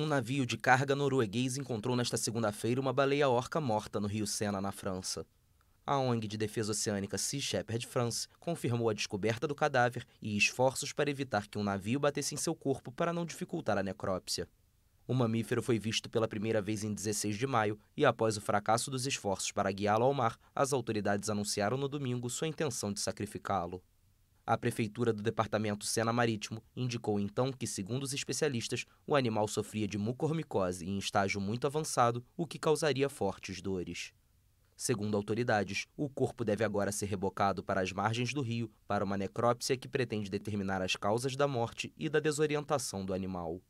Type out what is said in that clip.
Um navio de carga norueguês encontrou nesta segunda-feira uma baleia orca morta no rio Sena, na França. A ONG de defesa oceânica Sea Shepherd France confirmou a descoberta do cadáver e esforços para evitar que um navio batesse em seu corpo para não dificultar a necrópsia. O mamífero foi visto pela primeira vez em 16 de maio e, após o fracasso dos esforços para guiá-lo ao mar, as autoridades anunciaram no domingo sua intenção de sacrificá-lo. A prefeitura do departamento Sena Marítimo indicou então que, segundo os especialistas, o animal sofria de mucormicose em estágio muito avançado, o que causaria fortes dores. Segundo autoridades, o corpo deve agora ser rebocado para as margens do rio para uma necrópsia que pretende determinar as causas da morte e da desorientação do animal.